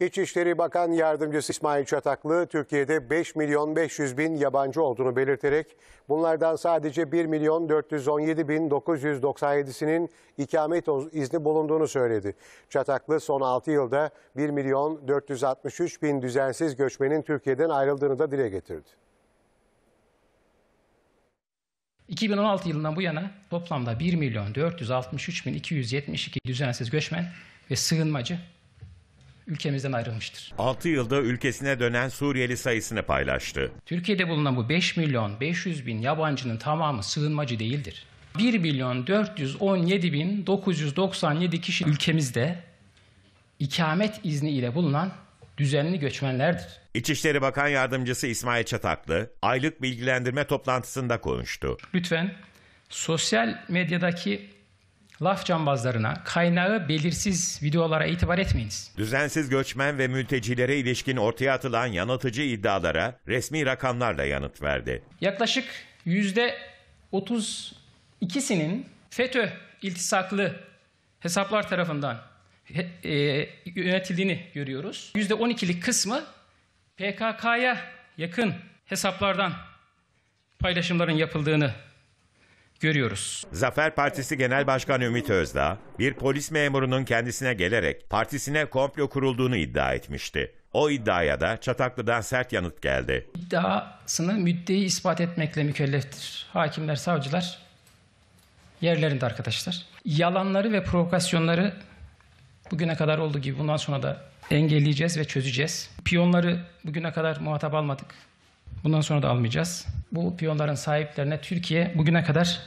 İçişleri Bakan Yardımcısı İsmail Çataklı, Türkiye'de 5 milyon 500 bin yabancı olduğunu belirterek, bunlardan sadece 1 milyon 417 bin 997'sinin ikamet izni bulunduğunu söyledi. Çataklı son 6 yılda 1 milyon 463 bin düzensiz göçmenin Türkiye'den ayrıldığını da dile getirdi. 2016 yılından bu yana toplamda 1 milyon 463 bin 272 düzensiz göçmen ve sığınmacı ülkemizden ayrılmıştır. 6 yılda ülkesine dönen Suriyeli sayısını paylaştı. Türkiye'de bulunan bu 5 milyon 500 bin yabancının tamamı sığınmacı değildir. 1 milyon 417 bin 997 kişi ülkemizde ikamet izni ile bulunan düzenli göçmenlerdir. İçişleri Bakan Yardımcısı İsmail Çataklı aylık bilgilendirme toplantısında konuştu. Lütfen sosyal medyadaki laf cambazlarına, kaynağı belirsiz videolara itibar etmeyiniz. Düzensiz göçmen ve mültecilere ilişkin ortaya atılan yanıltıcı iddialara resmi rakamlarla yanıt verdi. Yaklaşık %32'sinin FETÖ iltisaklı hesaplar tarafından e, yönetildiğini görüyoruz. %12'lik kısmı PKK'ya yakın hesaplardan paylaşımların yapıldığını görüyoruz. Zafer Partisi Genel Başkanı Ümit Özdağ, bir polis memurunun kendisine gelerek partisine komplo kurulduğunu iddia etmişti. O iddiaya da Çataklı'dan sert yanıt geldi. İddiasını müddeyi ispat etmekle mükelleftir. Hakimler, savcılar yerlerinde arkadaşlar. Yalanları ve provokasyonları bugüne kadar olduğu gibi bundan sonra da engelleyeceğiz ve çözeceğiz. Piyonları bugüne kadar muhatap almadık. Bundan sonra da almayacağız bu piyonların sahiplerine Türkiye bugüne kadar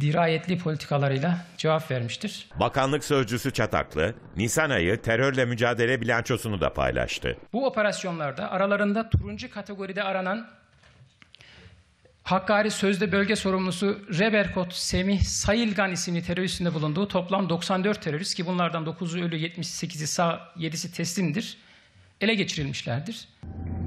dirayetli politikalarıyla cevap vermiştir. Bakanlık sözcüsü Çataklı, Nisan ayı terörle mücadele bilançosunu da paylaştı. Bu operasyonlarda aralarında turuncu kategoride aranan Hakkari Sözde Bölge Sorumlusu Reberkot Semih Sayılgan isimli teröristinde bulunduğu toplam 94 terörist ki bunlardan 9'u ölü 78'i sağ 7'si teslimdir ele geçirilmişlerdir.